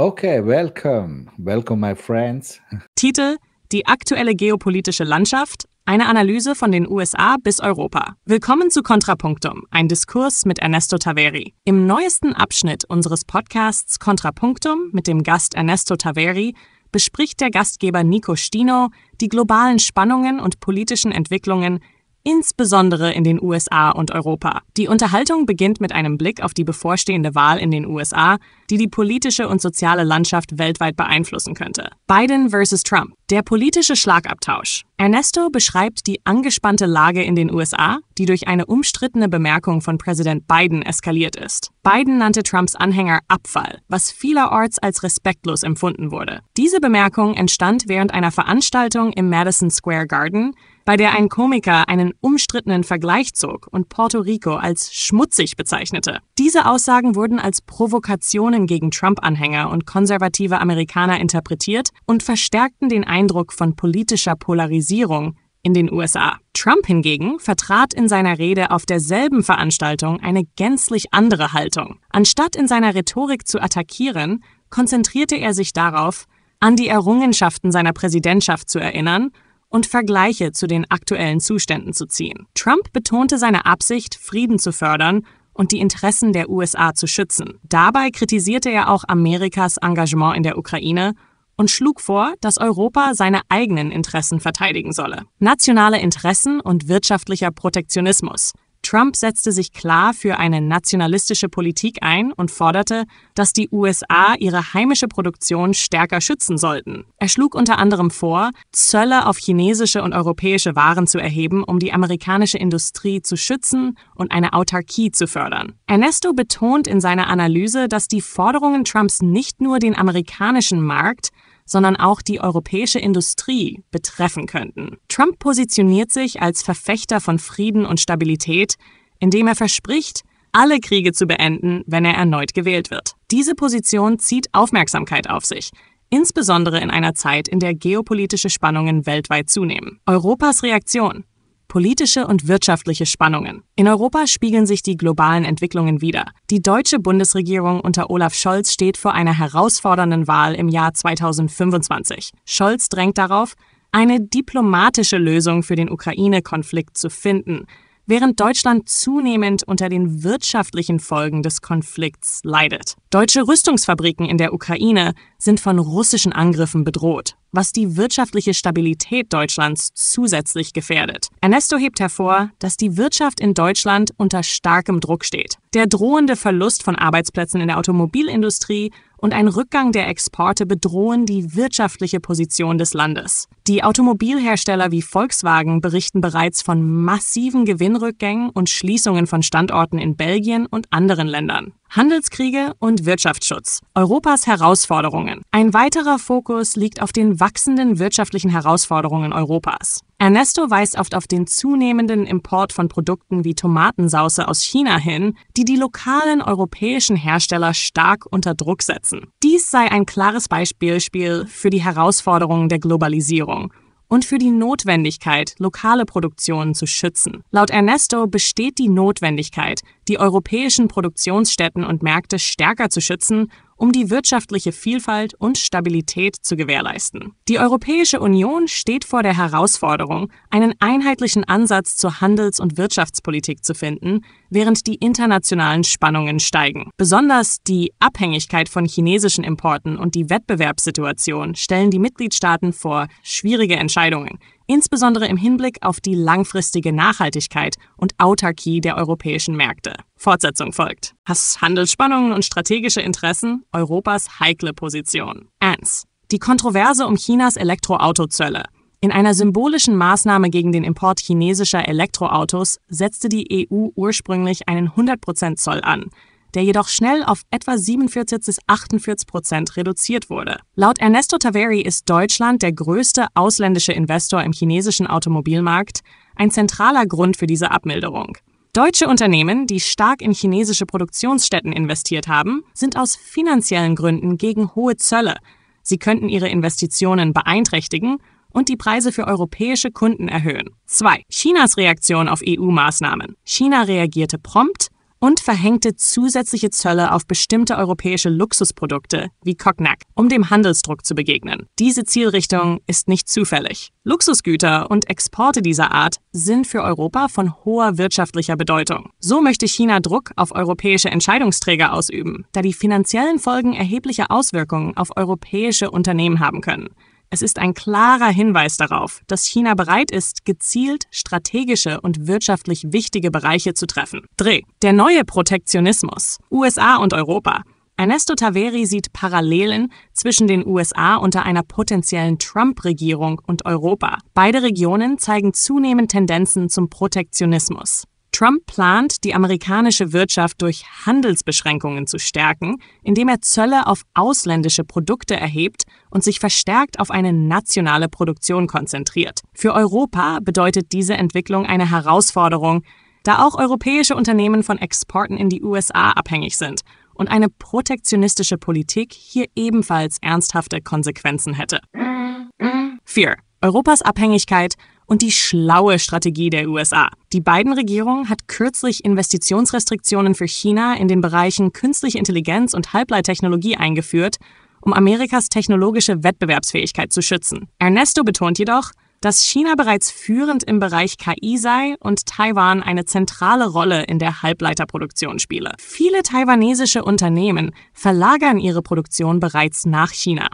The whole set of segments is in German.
Okay, welcome. Welcome, my friends. Titel: Die aktuelle geopolitische Landschaft. Eine Analyse von den USA bis Europa. Willkommen zu Kontrapunktum, ein Diskurs mit Ernesto Taveri. Im neuesten Abschnitt unseres Podcasts Kontrapunktum mit dem Gast Ernesto Taveri bespricht der Gastgeber Nico Stino die globalen Spannungen und politischen Entwicklungen insbesondere in den USA und Europa. Die Unterhaltung beginnt mit einem Blick auf die bevorstehende Wahl in den USA, die die politische und soziale Landschaft weltweit beeinflussen könnte. Biden vs. Trump. Der politische Schlagabtausch. Ernesto beschreibt die angespannte Lage in den USA, die durch eine umstrittene Bemerkung von Präsident Biden eskaliert ist. Biden nannte Trumps Anhänger Abfall, was vielerorts als respektlos empfunden wurde. Diese Bemerkung entstand während einer Veranstaltung im Madison Square Garden, bei der ein Komiker einen umstrittenen Vergleich zog und Puerto Rico als schmutzig bezeichnete. Diese Aussagen wurden als Provokationen gegen Trump-Anhänger und konservative Amerikaner interpretiert und verstärkten den Eindruck von politischer Polarisierung in den USA. Trump hingegen vertrat in seiner Rede auf derselben Veranstaltung eine gänzlich andere Haltung. Anstatt in seiner Rhetorik zu attackieren, konzentrierte er sich darauf, an die Errungenschaften seiner Präsidentschaft zu erinnern und Vergleiche zu den aktuellen Zuständen zu ziehen. Trump betonte seine Absicht, Frieden zu fördern und die Interessen der USA zu schützen. Dabei kritisierte er auch Amerikas Engagement in der Ukraine und schlug vor, dass Europa seine eigenen Interessen verteidigen solle. Nationale Interessen und wirtschaftlicher Protektionismus – Trump setzte sich klar für eine nationalistische Politik ein und forderte, dass die USA ihre heimische Produktion stärker schützen sollten. Er schlug unter anderem vor, Zölle auf chinesische und europäische Waren zu erheben, um die amerikanische Industrie zu schützen und eine Autarkie zu fördern. Ernesto betont in seiner Analyse, dass die Forderungen Trumps nicht nur den amerikanischen Markt, sondern auch die europäische Industrie betreffen könnten. Trump positioniert sich als Verfechter von Frieden und Stabilität, indem er verspricht, alle Kriege zu beenden, wenn er erneut gewählt wird. Diese Position zieht Aufmerksamkeit auf sich, insbesondere in einer Zeit, in der geopolitische Spannungen weltweit zunehmen. Europas Reaktion politische und wirtschaftliche Spannungen. In Europa spiegeln sich die globalen Entwicklungen wider. Die deutsche Bundesregierung unter Olaf Scholz steht vor einer herausfordernden Wahl im Jahr 2025. Scholz drängt darauf, eine diplomatische Lösung für den Ukraine-Konflikt zu finden – während Deutschland zunehmend unter den wirtschaftlichen Folgen des Konflikts leidet. Deutsche Rüstungsfabriken in der Ukraine sind von russischen Angriffen bedroht, was die wirtschaftliche Stabilität Deutschlands zusätzlich gefährdet. Ernesto hebt hervor, dass die Wirtschaft in Deutschland unter starkem Druck steht. Der drohende Verlust von Arbeitsplätzen in der Automobilindustrie und ein Rückgang der Exporte bedrohen die wirtschaftliche Position des Landes. Die Automobilhersteller wie Volkswagen berichten bereits von massiven Gewinnrückgängen und Schließungen von Standorten in Belgien und anderen Ländern. Handelskriege und Wirtschaftsschutz. Europas Herausforderungen. Ein weiterer Fokus liegt auf den wachsenden wirtschaftlichen Herausforderungen Europas. Ernesto weist oft auf den zunehmenden Import von Produkten wie Tomatensauce aus China hin, die die lokalen europäischen Hersteller stark unter Druck setzen. Dies sei ein klares Beispielspiel für die Herausforderungen der Globalisierung und für die Notwendigkeit, lokale Produktionen zu schützen. Laut Ernesto besteht die Notwendigkeit, die europäischen Produktionsstätten und Märkte stärker zu schützen um die wirtschaftliche Vielfalt und Stabilität zu gewährleisten. Die Europäische Union steht vor der Herausforderung, einen einheitlichen Ansatz zur Handels- und Wirtschaftspolitik zu finden, während die internationalen Spannungen steigen. Besonders die Abhängigkeit von chinesischen Importen und die Wettbewerbssituation stellen die Mitgliedstaaten vor schwierige Entscheidungen, insbesondere im Hinblick auf die langfristige Nachhaltigkeit und Autarkie der europäischen Märkte. Fortsetzung folgt. Hass, Handelsspannungen und strategische Interessen, Europas heikle Position. 1. Die Kontroverse um Chinas Elektroautozölle. In einer symbolischen Maßnahme gegen den Import chinesischer Elektroautos setzte die EU ursprünglich einen 100% Zoll an der jedoch schnell auf etwa 47 bis 48 Prozent reduziert wurde. Laut Ernesto Taveri ist Deutschland der größte ausländische Investor im chinesischen Automobilmarkt, ein zentraler Grund für diese Abmilderung. Deutsche Unternehmen, die stark in chinesische Produktionsstätten investiert haben, sind aus finanziellen Gründen gegen hohe Zölle. Sie könnten ihre Investitionen beeinträchtigen und die Preise für europäische Kunden erhöhen. 2. Chinas Reaktion auf EU-Maßnahmen. China reagierte prompt und verhängte zusätzliche Zölle auf bestimmte europäische Luxusprodukte wie Cognac, um dem Handelsdruck zu begegnen. Diese Zielrichtung ist nicht zufällig. Luxusgüter und Exporte dieser Art sind für Europa von hoher wirtschaftlicher Bedeutung. So möchte China Druck auf europäische Entscheidungsträger ausüben, da die finanziellen Folgen erhebliche Auswirkungen auf europäische Unternehmen haben können. Es ist ein klarer Hinweis darauf, dass China bereit ist, gezielt strategische und wirtschaftlich wichtige Bereiche zu treffen. Dreh. Der neue Protektionismus. USA und Europa. Ernesto Taveri sieht Parallelen zwischen den USA unter einer potenziellen Trump-Regierung und Europa. Beide Regionen zeigen zunehmend Tendenzen zum Protektionismus. Trump plant, die amerikanische Wirtschaft durch Handelsbeschränkungen zu stärken, indem er Zölle auf ausländische Produkte erhebt und sich verstärkt auf eine nationale Produktion konzentriert. Für Europa bedeutet diese Entwicklung eine Herausforderung, da auch europäische Unternehmen von Exporten in die USA abhängig sind und eine protektionistische Politik hier ebenfalls ernsthafte Konsequenzen hätte. 4. Europas Abhängigkeit und die schlaue Strategie der USA. Die beiden Regierungen hat kürzlich Investitionsrestriktionen für China in den Bereichen künstliche Intelligenz und Halbleittechnologie eingeführt, um Amerikas technologische Wettbewerbsfähigkeit zu schützen. Ernesto betont jedoch, dass China bereits führend im Bereich KI sei und Taiwan eine zentrale Rolle in der Halbleiterproduktion spiele. Viele taiwanesische Unternehmen verlagern ihre Produktion bereits nach China.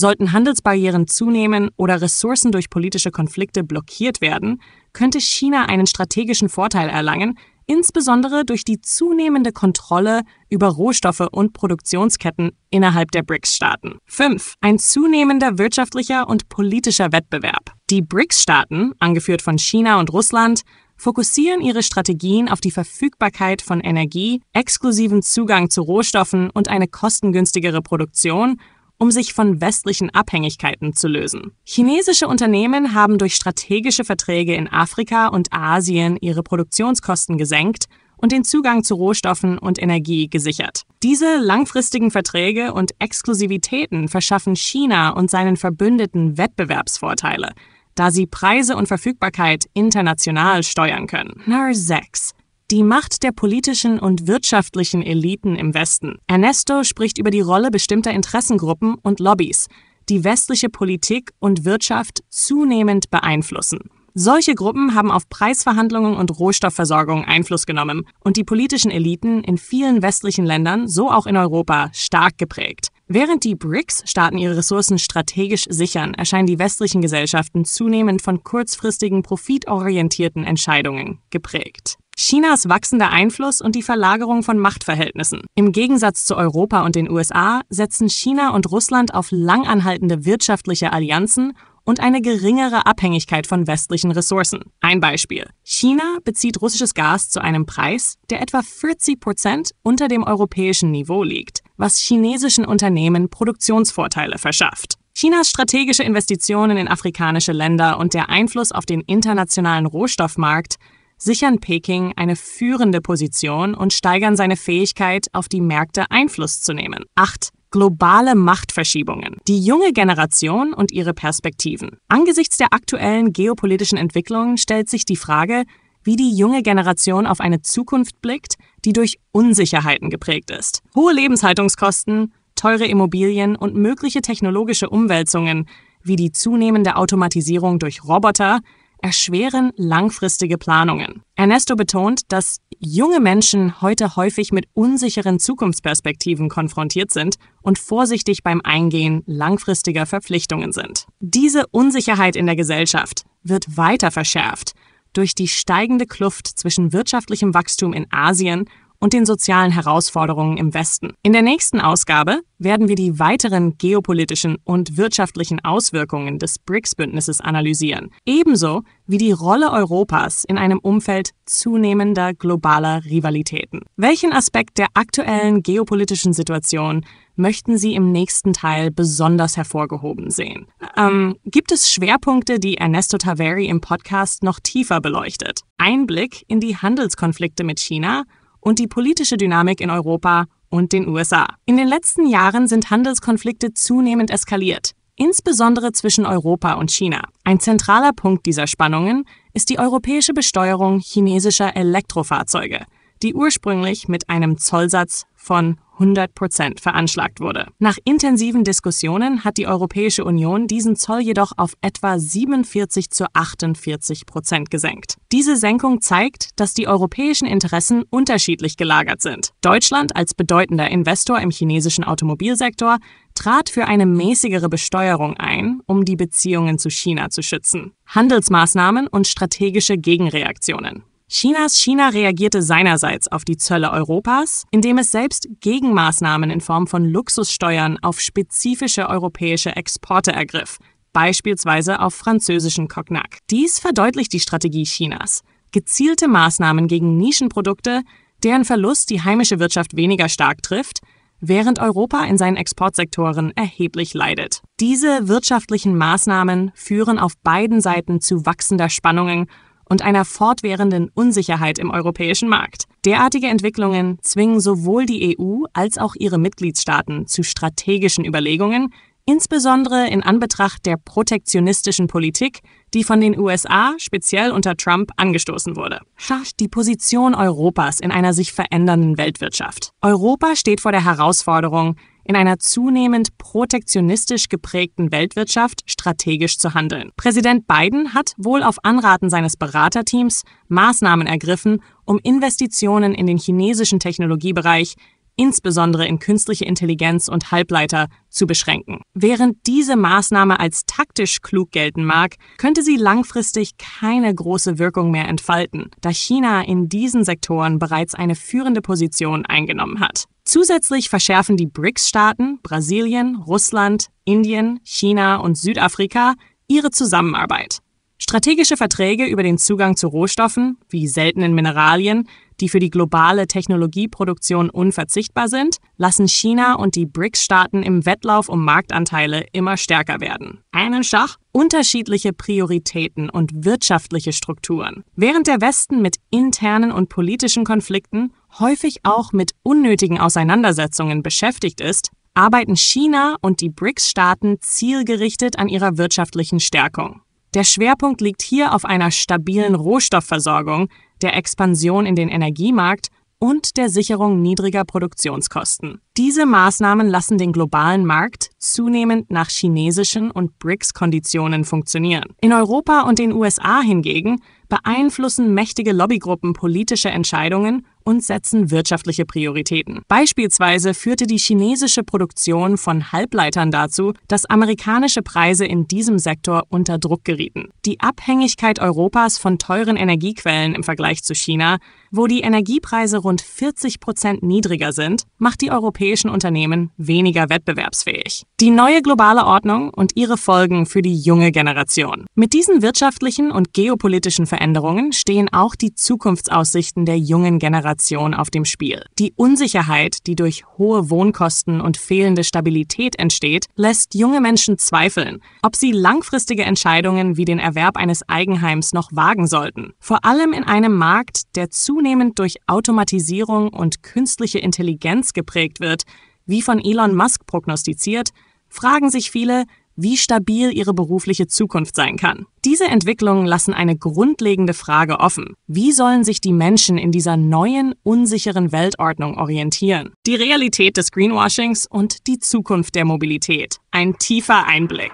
Sollten Handelsbarrieren zunehmen oder Ressourcen durch politische Konflikte blockiert werden, könnte China einen strategischen Vorteil erlangen, insbesondere durch die zunehmende Kontrolle über Rohstoffe und Produktionsketten innerhalb der BRICS-Staaten. 5. Ein zunehmender wirtschaftlicher und politischer Wettbewerb. Die BRICS-Staaten, angeführt von China und Russland, fokussieren ihre Strategien auf die Verfügbarkeit von Energie, exklusiven Zugang zu Rohstoffen und eine kostengünstigere Produktion um sich von westlichen Abhängigkeiten zu lösen. Chinesische Unternehmen haben durch strategische Verträge in Afrika und Asien ihre Produktionskosten gesenkt und den Zugang zu Rohstoffen und Energie gesichert. Diese langfristigen Verträge und Exklusivitäten verschaffen China und seinen Verbündeten Wettbewerbsvorteile, da sie Preise und Verfügbarkeit international steuern können. Nummer 6. Die Macht der politischen und wirtschaftlichen Eliten im Westen. Ernesto spricht über die Rolle bestimmter Interessengruppen und Lobbys, die westliche Politik und Wirtschaft zunehmend beeinflussen. Solche Gruppen haben auf Preisverhandlungen und Rohstoffversorgung Einfluss genommen und die politischen Eliten in vielen westlichen Ländern, so auch in Europa, stark geprägt. Während die BRICS-Staaten ihre Ressourcen strategisch sichern, erscheinen die westlichen Gesellschaften zunehmend von kurzfristigen profitorientierten Entscheidungen geprägt. Chinas wachsender Einfluss und die Verlagerung von Machtverhältnissen. Im Gegensatz zu Europa und den USA setzen China und Russland auf langanhaltende wirtschaftliche Allianzen und eine geringere Abhängigkeit von westlichen Ressourcen. Ein Beispiel. China bezieht russisches Gas zu einem Preis, der etwa 40 Prozent unter dem europäischen Niveau liegt, was chinesischen Unternehmen Produktionsvorteile verschafft. Chinas strategische Investitionen in afrikanische Länder und der Einfluss auf den internationalen Rohstoffmarkt sichern Peking eine führende Position und steigern seine Fähigkeit, auf die Märkte Einfluss zu nehmen. 8. Globale Machtverschiebungen. Die junge Generation und ihre Perspektiven. Angesichts der aktuellen geopolitischen Entwicklungen stellt sich die Frage, wie die junge Generation auf eine Zukunft blickt, die durch Unsicherheiten geprägt ist. Hohe Lebenshaltungskosten, teure Immobilien und mögliche technologische Umwälzungen wie die zunehmende Automatisierung durch Roboter erschweren langfristige Planungen. Ernesto betont, dass junge Menschen heute häufig mit unsicheren Zukunftsperspektiven konfrontiert sind und vorsichtig beim Eingehen langfristiger Verpflichtungen sind. Diese Unsicherheit in der Gesellschaft wird weiter verschärft durch die steigende Kluft zwischen wirtschaftlichem Wachstum in Asien und den sozialen Herausforderungen im Westen. In der nächsten Ausgabe werden wir die weiteren geopolitischen und wirtschaftlichen Auswirkungen des BRICS-Bündnisses analysieren, ebenso wie die Rolle Europas in einem Umfeld zunehmender globaler Rivalitäten. Welchen Aspekt der aktuellen geopolitischen Situation möchten Sie im nächsten Teil besonders hervorgehoben sehen? Ähm, gibt es Schwerpunkte, die Ernesto Taveri im Podcast noch tiefer beleuchtet? Einblick in die Handelskonflikte mit China und die politische Dynamik in Europa und den USA. In den letzten Jahren sind Handelskonflikte zunehmend eskaliert, insbesondere zwischen Europa und China. Ein zentraler Punkt dieser Spannungen ist die europäische Besteuerung chinesischer Elektrofahrzeuge, die ursprünglich mit einem Zollsatz von 100 Prozent veranschlagt wurde. Nach intensiven Diskussionen hat die Europäische Union diesen Zoll jedoch auf etwa 47 zu 48 Prozent gesenkt. Diese Senkung zeigt, dass die europäischen Interessen unterschiedlich gelagert sind. Deutschland als bedeutender Investor im chinesischen Automobilsektor trat für eine mäßigere Besteuerung ein, um die Beziehungen zu China zu schützen. Handelsmaßnahmen und strategische Gegenreaktionen. Chinas China reagierte seinerseits auf die Zölle Europas, indem es selbst Gegenmaßnahmen in Form von Luxussteuern auf spezifische europäische Exporte ergriff, beispielsweise auf französischen Cognac. Dies verdeutlicht die Strategie Chinas. Gezielte Maßnahmen gegen Nischenprodukte, deren Verlust die heimische Wirtschaft weniger stark trifft, während Europa in seinen Exportsektoren erheblich leidet. Diese wirtschaftlichen Maßnahmen führen auf beiden Seiten zu wachsender Spannungen und einer fortwährenden Unsicherheit im europäischen Markt. Derartige Entwicklungen zwingen sowohl die EU als auch ihre Mitgliedstaaten zu strategischen Überlegungen, insbesondere in Anbetracht der protektionistischen Politik, die von den USA speziell unter Trump angestoßen wurde. Schafft die Position Europas in einer sich verändernden Weltwirtschaft. Europa steht vor der Herausforderung, in einer zunehmend protektionistisch geprägten Weltwirtschaft strategisch zu handeln. Präsident Biden hat wohl auf Anraten seines Beraterteams Maßnahmen ergriffen, um Investitionen in den chinesischen Technologiebereich insbesondere in künstliche Intelligenz und Halbleiter, zu beschränken. Während diese Maßnahme als taktisch klug gelten mag, könnte sie langfristig keine große Wirkung mehr entfalten, da China in diesen Sektoren bereits eine führende Position eingenommen hat. Zusätzlich verschärfen die BRICS-Staaten Brasilien, Russland, Indien, China und Südafrika ihre Zusammenarbeit. Strategische Verträge über den Zugang zu Rohstoffen, wie seltenen Mineralien, die für die globale Technologieproduktion unverzichtbar sind, lassen China und die BRICS-Staaten im Wettlauf um Marktanteile immer stärker werden. Einen Schach, unterschiedliche Prioritäten und wirtschaftliche Strukturen. Während der Westen mit internen und politischen Konflikten häufig auch mit unnötigen Auseinandersetzungen beschäftigt ist, arbeiten China und die BRICS-Staaten zielgerichtet an ihrer wirtschaftlichen Stärkung. Der Schwerpunkt liegt hier auf einer stabilen Rohstoffversorgung, der Expansion in den Energiemarkt und der Sicherung niedriger Produktionskosten. Diese Maßnahmen lassen den globalen Markt zunehmend nach chinesischen und BRICS-Konditionen funktionieren. In Europa und den USA hingegen beeinflussen mächtige Lobbygruppen politische Entscheidungen und setzen wirtschaftliche Prioritäten. Beispielsweise führte die chinesische Produktion von Halbleitern dazu, dass amerikanische Preise in diesem Sektor unter Druck gerieten. Die Abhängigkeit Europas von teuren Energiequellen im Vergleich zu China, wo die Energiepreise rund 40 Prozent niedriger sind, macht die europäischen Unternehmen weniger wettbewerbsfähig. Die neue globale Ordnung und ihre Folgen für die junge Generation. Mit diesen wirtschaftlichen und geopolitischen Veränderungen stehen auch die Zukunftsaussichten der jungen Generation Inflation auf dem Spiel. Die Unsicherheit, die durch hohe Wohnkosten und fehlende Stabilität entsteht, lässt junge Menschen zweifeln, ob sie langfristige Entscheidungen wie den Erwerb eines Eigenheims noch wagen sollten. Vor allem in einem Markt, der zunehmend durch Automatisierung und künstliche Intelligenz geprägt wird, wie von Elon Musk prognostiziert, fragen sich viele, wie stabil ihre berufliche Zukunft sein kann. Diese Entwicklungen lassen eine grundlegende Frage offen. Wie sollen sich die Menschen in dieser neuen, unsicheren Weltordnung orientieren? Die Realität des Greenwashings und die Zukunft der Mobilität. Ein tiefer Einblick.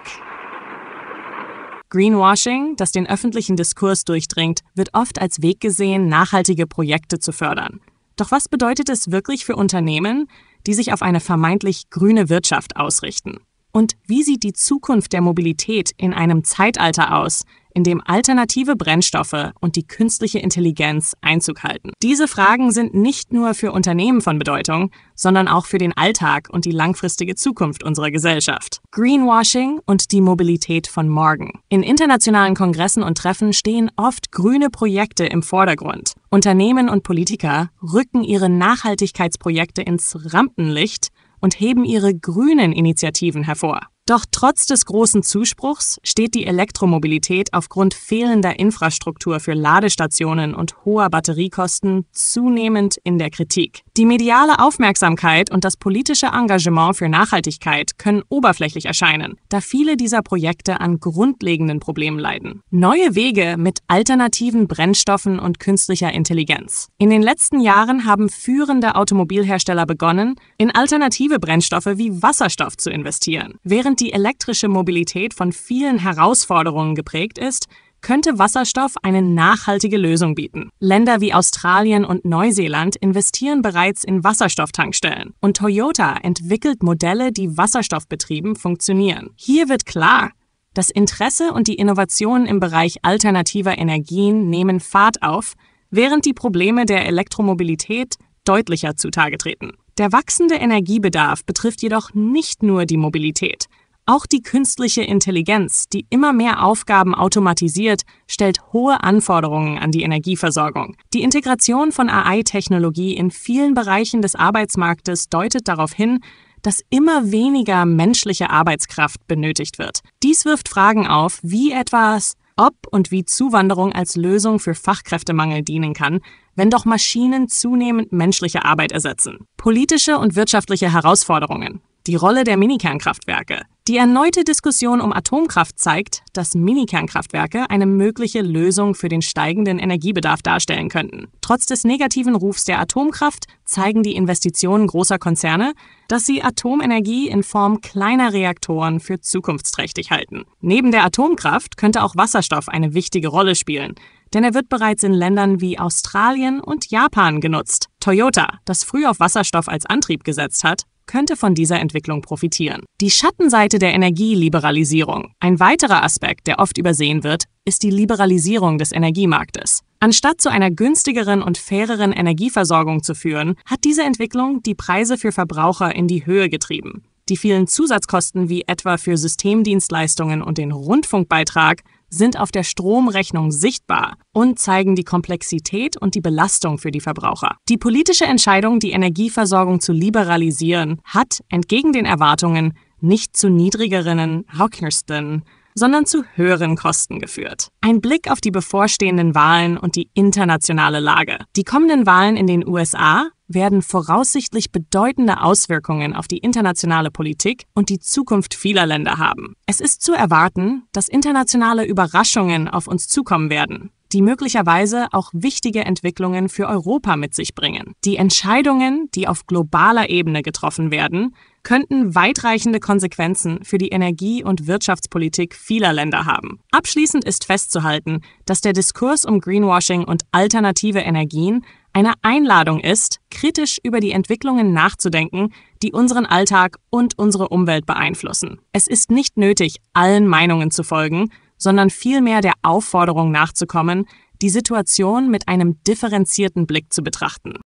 Greenwashing, das den öffentlichen Diskurs durchdringt, wird oft als Weg gesehen, nachhaltige Projekte zu fördern. Doch was bedeutet es wirklich für Unternehmen, die sich auf eine vermeintlich grüne Wirtschaft ausrichten? Und wie sieht die Zukunft der Mobilität in einem Zeitalter aus, in dem alternative Brennstoffe und die künstliche Intelligenz Einzug halten? Diese Fragen sind nicht nur für Unternehmen von Bedeutung, sondern auch für den Alltag und die langfristige Zukunft unserer Gesellschaft. Greenwashing und die Mobilität von morgen. In internationalen Kongressen und Treffen stehen oft grüne Projekte im Vordergrund. Unternehmen und Politiker rücken ihre Nachhaltigkeitsprojekte ins Rampenlicht und heben ihre grünen Initiativen hervor. Doch trotz des großen Zuspruchs steht die Elektromobilität aufgrund fehlender Infrastruktur für Ladestationen und hoher Batteriekosten zunehmend in der Kritik. Die mediale Aufmerksamkeit und das politische Engagement für Nachhaltigkeit können oberflächlich erscheinen, da viele dieser Projekte an grundlegenden Problemen leiden. Neue Wege mit alternativen Brennstoffen und künstlicher Intelligenz. In den letzten Jahren haben führende Automobilhersteller begonnen, in alternative Brennstoffe wie Wasserstoff zu investieren. Während Während die elektrische Mobilität von vielen Herausforderungen geprägt ist, könnte Wasserstoff eine nachhaltige Lösung bieten. Länder wie Australien und Neuseeland investieren bereits in Wasserstofftankstellen und Toyota entwickelt Modelle, die wasserstoffbetrieben funktionieren. Hier wird klar, das Interesse und die Innovationen im Bereich alternativer Energien nehmen Fahrt auf, während die Probleme der Elektromobilität deutlicher zutage treten. Der wachsende Energiebedarf betrifft jedoch nicht nur die Mobilität, auch die künstliche Intelligenz, die immer mehr Aufgaben automatisiert, stellt hohe Anforderungen an die Energieversorgung. Die Integration von AI-Technologie in vielen Bereichen des Arbeitsmarktes deutet darauf hin, dass immer weniger menschliche Arbeitskraft benötigt wird. Dies wirft Fragen auf, wie etwas ob und wie Zuwanderung als Lösung für Fachkräftemangel dienen kann, wenn doch Maschinen zunehmend menschliche Arbeit ersetzen. Politische und wirtschaftliche Herausforderungen. Die Rolle der Minikernkraftwerke. Die erneute Diskussion um Atomkraft zeigt, dass Minikernkraftwerke eine mögliche Lösung für den steigenden Energiebedarf darstellen könnten. Trotz des negativen Rufs der Atomkraft zeigen die Investitionen großer Konzerne, dass sie Atomenergie in Form kleiner Reaktoren für zukunftsträchtig halten. Neben der Atomkraft könnte auch Wasserstoff eine wichtige Rolle spielen, denn er wird bereits in Ländern wie Australien und Japan genutzt. Toyota, das früh auf Wasserstoff als Antrieb gesetzt hat, könnte von dieser Entwicklung profitieren. Die Schattenseite der Energieliberalisierung, ein weiterer Aspekt, der oft übersehen wird, ist die Liberalisierung des Energiemarktes. Anstatt zu einer günstigeren und faireren Energieversorgung zu führen, hat diese Entwicklung die Preise für Verbraucher in die Höhe getrieben. Die vielen Zusatzkosten wie etwa für Systemdienstleistungen und den Rundfunkbeitrag sind auf der Stromrechnung sichtbar und zeigen die Komplexität und die Belastung für die Verbraucher. Die politische Entscheidung, die Energieversorgung zu liberalisieren, hat entgegen den Erwartungen nicht zu niedrigeren Hawkinston, sondern zu höheren Kosten geführt. Ein Blick auf die bevorstehenden Wahlen und die internationale Lage. Die kommenden Wahlen in den USA werden voraussichtlich bedeutende Auswirkungen auf die internationale Politik und die Zukunft vieler Länder haben. Es ist zu erwarten, dass internationale Überraschungen auf uns zukommen werden die möglicherweise auch wichtige Entwicklungen für Europa mit sich bringen. Die Entscheidungen, die auf globaler Ebene getroffen werden, könnten weitreichende Konsequenzen für die Energie- und Wirtschaftspolitik vieler Länder haben. Abschließend ist festzuhalten, dass der Diskurs um Greenwashing und alternative Energien eine Einladung ist, kritisch über die Entwicklungen nachzudenken, die unseren Alltag und unsere Umwelt beeinflussen. Es ist nicht nötig, allen Meinungen zu folgen, sondern vielmehr der Aufforderung nachzukommen, die Situation mit einem differenzierten Blick zu betrachten.